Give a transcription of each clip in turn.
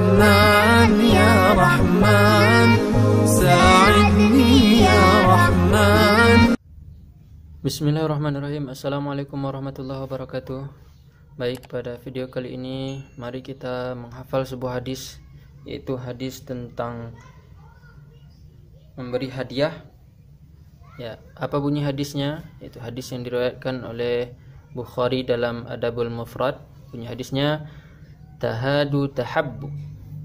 Ya ya Bismillahirrahmanirrahim Assalamualaikum warahmatullahi wabarakatuh Baik pada video kali ini Mari kita menghafal sebuah hadis Yaitu hadis tentang Memberi hadiah Ya, apa bunyi hadisnya? Itu hadis yang diriwayatkan oleh Bukhari dalam Adabul Mufrad. Bunyi hadisnya tahadu tahabbu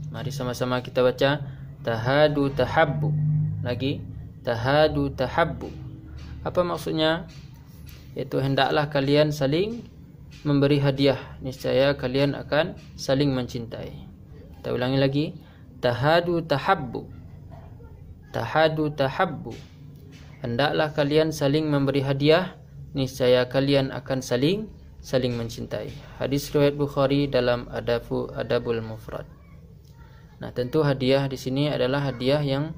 mari sama-sama kita baca tahadu tahabbu lagi tahadu tahabbu apa maksudnya itu hendaklah kalian saling memberi hadiah niscaya kalian akan saling mencintai kita ulangi lagi tahadu tahabbu tahadu tahabbu hendaklah kalian saling memberi hadiah niscaya kalian akan saling saling mencintai. Hadis riwayat Bukhari dalam Adabu Adabul Mufrad. Nah, tentu hadiah di sini adalah hadiah yang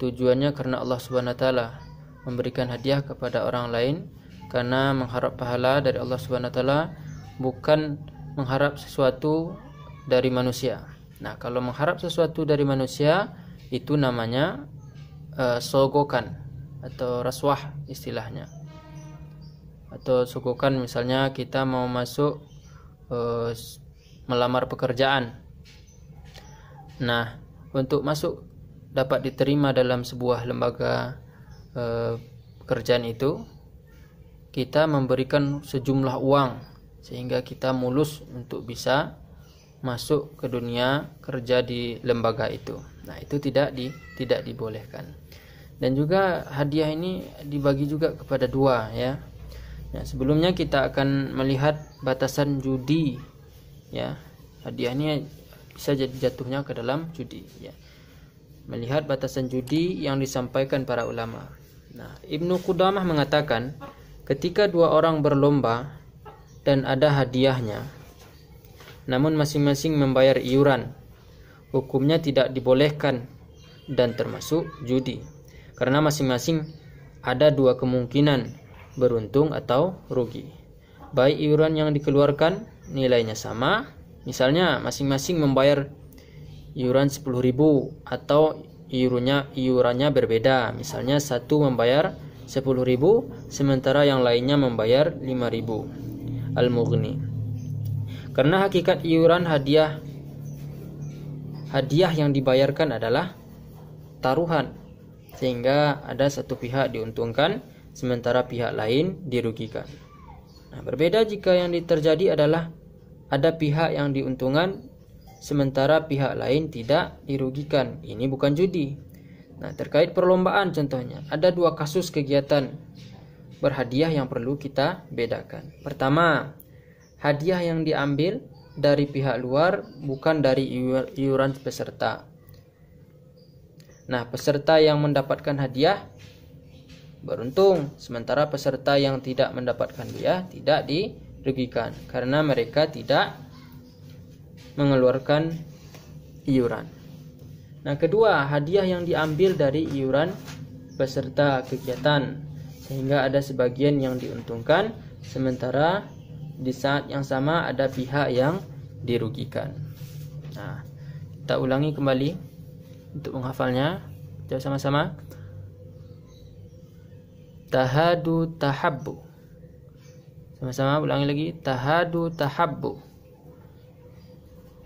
tujuannya karena Allah Subhanahu wa taala memberikan hadiah kepada orang lain karena mengharap pahala dari Allah Subhanahu wa taala bukan mengharap sesuatu dari manusia. Nah, kalau mengharap sesuatu dari manusia itu namanya uh, sogokan atau rasuah istilahnya atau sukukan misalnya kita mau masuk e, melamar pekerjaan. Nah, untuk masuk dapat diterima dalam sebuah lembaga e, pekerjaan itu kita memberikan sejumlah uang sehingga kita mulus untuk bisa masuk ke dunia kerja di lembaga itu. Nah, itu tidak di tidak dibolehkan. Dan juga hadiah ini dibagi juga kepada dua ya. Ya, sebelumnya kita akan melihat batasan judi. Ya, hadiahnya bisa jadi jatuhnya ke dalam judi. Ya. Melihat batasan judi yang disampaikan para ulama. Nah, Ibnu Qudamah mengatakan, ketika dua orang berlomba dan ada hadiahnya, namun masing-masing membayar iuran, hukumnya tidak dibolehkan dan termasuk judi. Karena masing-masing ada dua kemungkinan beruntung atau rugi. Baik iuran yang dikeluarkan nilainya sama, misalnya masing-masing membayar iuran 10.000 atau iurannya iurannya berbeda. Misalnya satu membayar 10.000 sementara yang lainnya membayar 5.000. Al-Mughni. Karena hakikat iuran hadiah hadiah yang dibayarkan adalah taruhan sehingga ada satu pihak diuntungkan sementara pihak lain dirugikan. Nah, berbeda jika yang terjadi adalah ada pihak yang diuntungkan sementara pihak lain tidak dirugikan. Ini bukan judi. Nah, terkait perlombaan contohnya, ada dua kasus kegiatan berhadiah yang perlu kita bedakan. Pertama, hadiah yang diambil dari pihak luar bukan dari iuran peserta. Nah, peserta yang mendapatkan hadiah beruntung, sementara peserta yang tidak mendapatkan dia tidak dirugikan karena mereka tidak mengeluarkan iuran. Nah, kedua, hadiah yang diambil dari iuran peserta kegiatan sehingga ada sebagian yang diuntungkan sementara di saat yang sama ada pihak yang dirugikan. Nah, kita ulangi kembali untuk menghafalnya. Kita sama-sama tahadu tahabbu sama-sama ulangi lagi tahadu tahabbu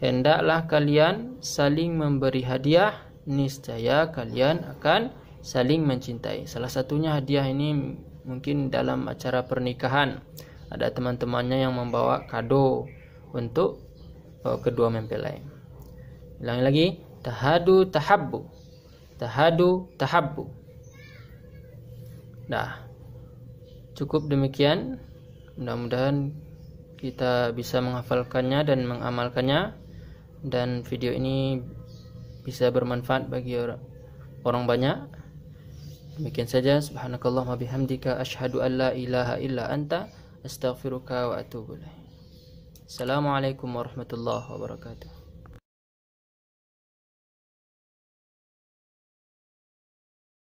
hendaklah kalian saling memberi hadiah niscaya kalian akan saling mencintai salah satunya hadiah ini mungkin dalam acara pernikahan ada teman-temannya yang membawa kado untuk oh, kedua mempelai ulangi lagi tahadu tahabbu tahadu tahabbu Nah, cukup demikian. Mudah-mudahan kita bisa menghafalkannya dan mengamalkannya dan video ini bisa bermanfaat bagi orang banyak. Demikian saja wa bihamdika asyhadu an la ilaha illa anta astaghfiruka wa atubu ilaik. Assalamualaikum warahmatullahi wabarakatuh.